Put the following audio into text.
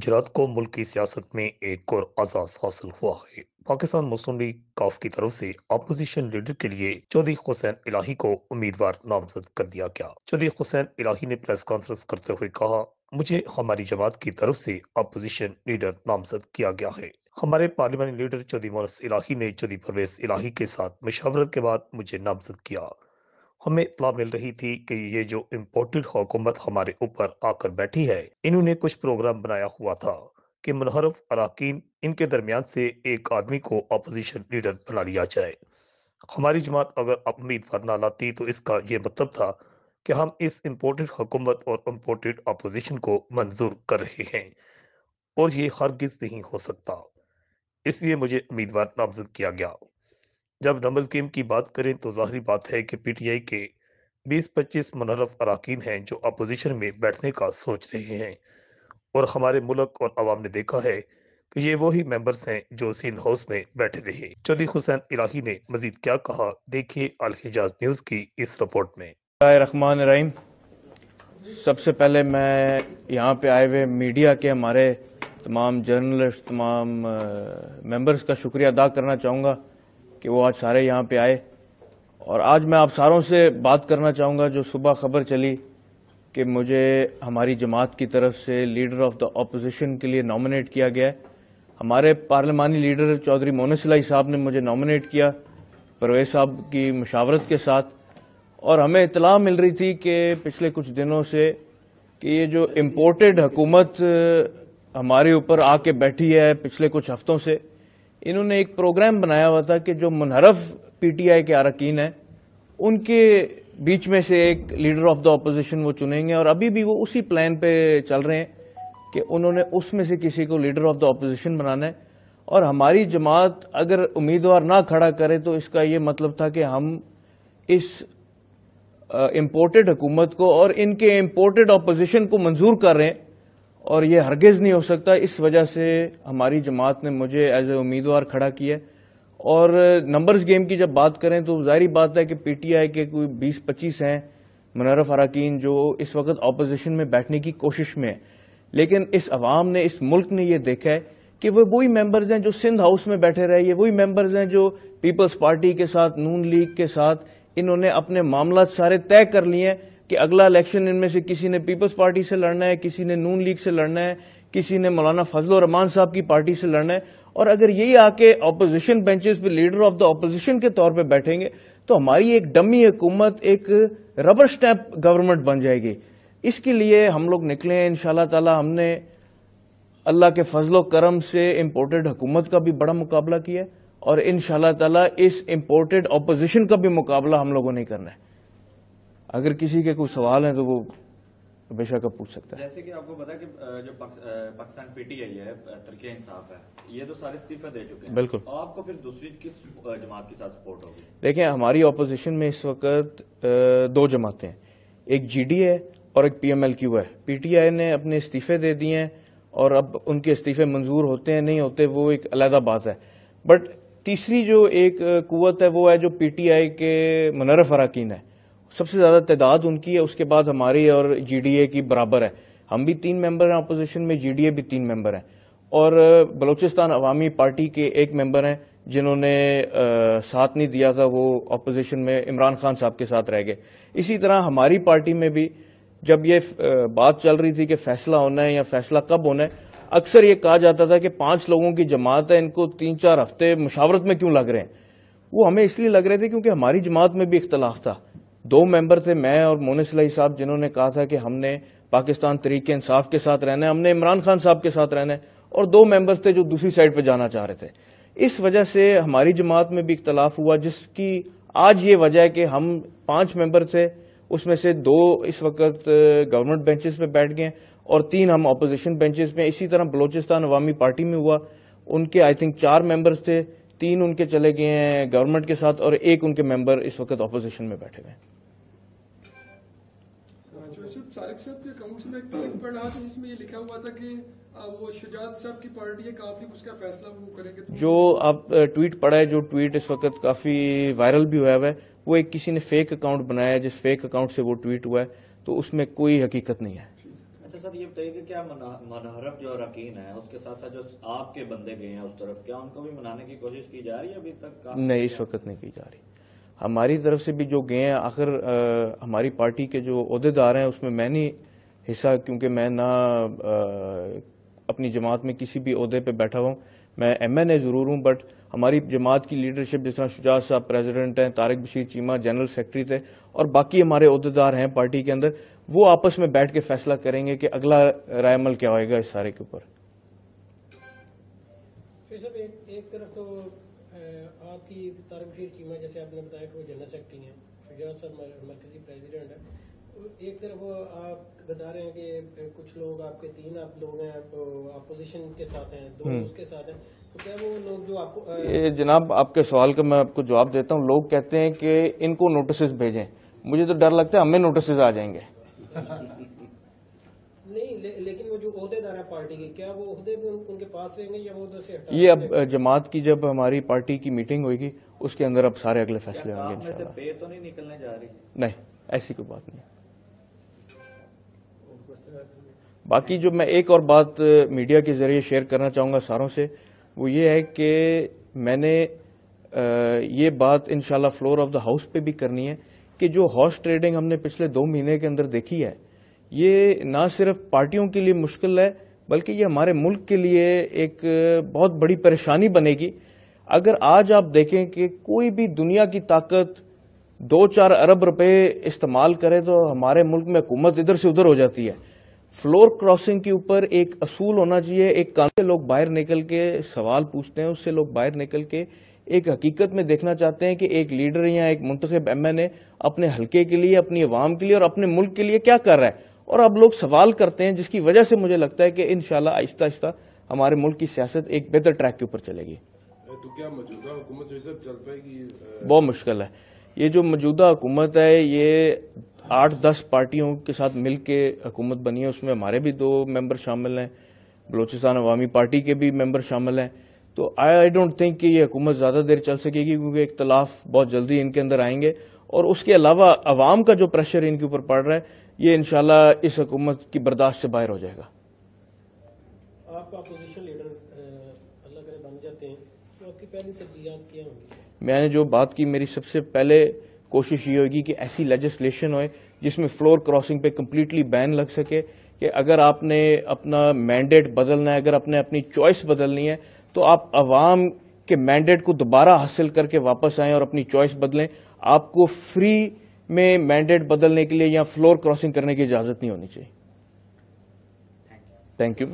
गुजरात को मुल्क की सियासत में एक और आजाद हासिल हुआ है पाकिस्तान मुस्लिम लीग काफ की तरफ से अपोजिशन लीडर के लिए चौधरी हुसैन इलाही को उम्मीदवार नामजद कर दिया गया चौधरी हुसैन इलाही ने प्रेस कॉन्फ्रेंस करते हुए कहा मुझे हमारी जमात की तरफ से अपोजिशन लीडर नामजद किया गया है हमारे पार्लियामानी लीडर चौधरी मोरस इलाही ने चौधरी परवेज इलाही के साथ मशावरत के बाद मुझे नामजद किया हमें इतला मिल रही थी कि ये जो इम्पोर्टेड हुकूमत हमारे ऊपर आकर बैठी है इन्होंने कुछ प्रोग्राम बनाया हुआ था कि मुनहरफ अरकान इनके दरमियान से एक आदमी को अपोजिशन लीडर बना लिया जाए हमारी जमात अगर उम्मीदवार ना लाती तो इसका ये मतलब था कि हम इस इम्पोर्टेड हुकूमत और इम्पोर्टेड अपोजिशन को मंजूर कर रहे हैं और ये हरगिज नहीं हो सकता इसलिए मुझे उम्मीदवार नामजद किया गया जब नमज गेम की बात करें तो जाहरी बात है कि पीटीआई के 20-25 मनरफ अरकान हैं जो अपोजिशन में बैठने का सोच रहे हैं और हमारे मुल्क और आवाम ने देखा है कि ये वही मेंबर्स हैं जो सिंध हाउस में बैठे रहे चौधरी हुसैन इलाही ने मजीद क्या कहा देखिए अल हिजाज न्यूज़ की इस रिपोर्ट में रहमान रहीम सबसे पहले मैं यहाँ पे आए हुए मीडिया के हमारे तमाम जर्नलिस्ट तमाम मेंबर्स का शुक्रिया अदा करना चाहूँगा कि वो आज सारे यहाँ पे आए और आज मैं आप सारों से बात करना चाहूँगा जो सुबह खबर चली कि मुझे हमारी जमात की तरफ से लीडर ऑफ द अपोजिशन के लिए नॉमिनेट किया गया है हमारे पार्लियामानी लीडर चौधरी मोनसलाई साहब ने मुझे नॉमिनेट किया परवेज साहब की मशावरत के साथ और हमें इतला मिल रही थी कि पिछले कुछ दिनों से कि ये जो इम्पोर्टेड हुकूमत हमारे ऊपर आके बैठी है पिछले कुछ हफ्तों से इन्होंने एक प्रोग्राम बनाया हुआ था कि जो मुनहरफ पीटीआई के अरकान हैं उनके बीच में से एक लीडर ऑफ द अपोजिशन वो चुनेंगे और अभी भी वो उसी प्लान पे चल रहे हैं कि उन्होंने उसमें से किसी को लीडर ऑफ द अपोजिशन बनाना है और हमारी जमात अगर उम्मीदवार ना खड़ा करे तो इसका ये मतलब था कि हम इस इम्पोर्टेड हुकूमत को और इनके इम्पोर्टेड अपोजिशन को मंजूर कर रहे हैं और ये हरगिज़ नहीं हो सकता इस वजह से हमारी जमात ने मुझे एज ए उम्मीदवार खड़ा किया है और नंबर्स गेम की जब बात करें तो जाहरी बात है कि पीटीआई के कोई बीस पच्चीस हैं मुनरफ अरकान जो इस वक्त अपोजिशन में बैठने की कोशिश में है लेकिन इस अवाम ने इस मुल्क ने यह देखा है कि वह वही मेंबर्स हैं जो सिंध हाउस में बैठे रहे ये वही मेम्बर्स हैं जो पीपल्स पार्टी के साथ नून लीग के साथ इन्होंने अपने मामला सारे तय कर लिए हैं कि अगला इलेक्शन इनमें से किसी ने पीपल्स पार्टी से लड़ना है किसी ने नून लीग से लड़ना है किसी ने मौलाना फजल रमान साहब की पार्टी से लड़ना है और अगर यही आके अपोजिशन बेंचेस पे लीडर ऑफ द अपोजिशन के तौर पे बैठेंगे तो हमारी एक डमी हुकूमत एक रबर स्टैप गवर्नमेंट बन जाएगी इसके लिए हम लोग निकले हैं इनशाला तला हमने अल्लाह के फजलो करम से इम्पोर्टेड हुकूमत का भी बड़ा मुकाबला किया और इन ताला इस इम्पोर्टेड अपोजिशन का भी मुकाबला हम लोगों ने करना है अगर किसी के कोई सवाल हैं तो वो बेशक अब पूछ सकता है जैसे कि आपको पता है कि जो पाकिस्तान पीटी है तर्किया इंसाफ है ये तो सारे इस्तीफे दे चुके हैं बिल्कुल आपको फिर दूसरी किस जमात के साथ सपोर्ट होगी देखिए हमारी अपोजिशन में इस वक्त दो जमातें हैं एक जी है और एक पी एम एल क्यू है पी टी आई ने अपने इस्तीफे दे दिए हैं और अब उनके इस्तीफे मंजूर होते हैं नहीं होते वो एक अलहदा बात है बट तीसरी जो एक कुत है वो है जो पी टी आई के मुनरफ अरकिन है सबसे ज़्यादा तादाद उनकी है उसके बाद हमारी और जीडीए की बराबर है हम भी तीन मेंबर हैं अपोजिशन में जीडीए भी तीन मेंबर हैं और बलूचिस्तान अवामी पार्टी के एक मेंबर हैं जिन्होंने साथ नहीं दिया था वो अपोजिशन में इमरान खान साहब के साथ रह गए इसी तरह हमारी पार्टी में भी जब ये बात चल रही थी कि फैसला होना है या फैसला कब होना है अक्सर ये कहा जाता था कि पांच लोगों की जमात है इनको तीन चार हफ्ते मुशावरत में क्यों लग रहे हैं वो हमें इसलिए लग रहे थे क्योंकि हमारी जमात में भी इख्तलाफ था दो मेंबर थे मैं और मोनिसलाई साहब जिन्होंने कहा था कि हमने पाकिस्तान तरीके इंसाफ के साथ रहना है हमने इमरान खान साहब के साथ रहना है और दो मेंबर्स थे जो दूसरी साइड पर जाना चाह रहे थे इस वजह से हमारी जमात में भी इख्तलाफ हुआ जिसकी आज ये वजह है कि हम पांच मेंबर थे उसमें से दो इस वक्त गवर्नमेंट बेंचेस पे बैठ गए और तीन हम अपोजिशन बेंचेस पे इसी तरह बलोचिस्तान अवामी पार्टी में हुआ उनके आई थिंक चार मेंबर्स थे तीन उनके चले गए हैं गवर्नमेंट के साथ और एक उनके मेंबर इस वक्त ऑपोजिशन में बैठे हुए हाँ, तो। जो आप ट्वीट पढ़ा है जो ट्वीट इस वक्त काफी वायरल भी हुआ है वो एक किसी ने फेक अकाउंट बनाया है जिस फेक अकाउंट से वो ट्वीट हुआ है तो उसमें कोई हकीकत नहीं है सर ये बताइए कि क्या मनहरफ जो अरकान है उसके साथ साथ जो आपके बंदे गए हैं उस तरफ क्या उनको भी मनाने की कोशिश की जा रही है अभी तक नहीं इस वक्त नहीं की जा रही हमारी तरफ से भी जो गए हैं आखिर हमारी पार्टी के जो अहदेदार हैं उसमें मैं नहीं हिस्सा क्योंकि मैं ना आ, अपनी जमात में किसी भी अहदे पर बैठा हुआ मैं एम एन ए ज़रूर हूँ बट हमारी जमात की लीडरशिप जिस तरह शुजात साहब प्रेजिडेंट हैं तारक बशीर चीमा जनरल सेक्रेटरी थे और बाकी हमारे अहदेदार हैं पार्टी के अंदर वो आपस में बैठ के फैसला करेंगे कि अगला रायमल क्या होगा इस सारे के ऊपर एक तरफ तो आपकी तारक बशीर चीमा जैसे आपने बताया कि वो जनरल सेक्रेटरी हैं शुजात साहब मरकजी प्रेजिडेंट हैं एक तरफ आप बता रहे हैं कि कुछ लोग आपके तीन आप लोग हैं अपोजिशन के साथ हैं दो हम्म। उसके साथ हैं तो क्या वो लोग जो आपको ये जनाब आपके सवाल का मैं आपको जवाब देता हूँ लोग कहते हैं कि इनको नोटिस भेजें मुझे तो डर लगता है हमें नोटिस आ जाएंगे नहीं ले, लेकिन वो जो अहदेदार है पार्टी के क्या वो अहदे भी उन, उनके पास रहेंगे या वो से ये अब जमात की जब हमारी पार्टी की मीटिंग होगी उसके अंदर अब सारे अगले फैसले होंगे तो नहीं निकलने जा रही नहीं ऐसी कोई बात नहीं बाकी जो मैं एक और बात मीडिया के ज़रिए शेयर करना चाहूँगा सारों से वो ये है कि मैंने ये बात in floor of the house पे भी करनी है कि जो हॉर्स ट्रेडिंग हमने पिछले दो महीने के अंदर देखी है ये ना सिर्फ पार्टियों के लिए मुश्किल है बल्कि ये हमारे मुल्क के लिए एक बहुत बड़ी परेशानी बनेगी अगर आज आप देखें कि कोई भी दुनिया की ताकत दो चार अरब रुपए इस्तेमाल करे तो हमारे मुल्क में हुकूमत इधर से उधर हो जाती है फ्लोर क्रॉसिंग के ऊपर एक असूल होना चाहिए एक काम से लोग बाहर निकल के सवाल पूछते हैं उससे लोग बाहर निकल के एक हकीकत में देखना चाहते हैं कि एक लीडर या एक मुंतब एम एन ए अपने हल्के के लिए अपनी अवाम के लिए और अपने मुल्क के लिए क्या कर रहा है और अब लोग सवाल करते हैं जिसकी वजह से मुझे लगता है कि इन आहिस्ता आहिस्ता हमारे मुल्क की सियासत एक बेहतर ट्रैक के ऊपर चलेगी तो क्या मौजूदा हुकूमत चल पाएगी बहुत मुश्किल है ये जो मौजूदा हुकूमत है ये आठ दस पार्टियों के साथ मिल के हुकूमत बनी है उसमें हमारे भी दो मेंबर शामिल हैं बलोचिस्तान अवामी पार्टी के भी मेंबर शामिल हैं तो आई आई डोंट थिंक कि ये हुकूमत ज़्यादा देर चल सकेगी क्योंकि इख्तलाफ बहुत जल्दी इनके अंदर आएंगे और उसके अलावा अवाम का जो प्रेशर इनके ऊपर पड़ रहा है ये इनशाला इस हुकूमत की बर्दाश्त से बाहर हो जाएगा आपका अपोजिशन लीडर अल्लाह करे बन जाते हैं तो मैंने जो बात की मेरी सबसे पहले कोशिश ये होगी कि ऐसी लेजिस्लेशन होए जिसमें फ्लोर क्रॉसिंग पे कम्प्लीटली बैन लग सके कि अगर आपने अपना मैंडेट बदलना है अगर आपने अपनी चॉइस बदलनी है तो आप आवाम के मैंडेट को दोबारा हासिल करके वापस आएं और अपनी चॉइस बदलें आपको फ्री में मैंडेट बदलने के लिए या फ्लोर क्रॉसिंग करने की इजाज़त नहीं होनी चाहिए थैंक यू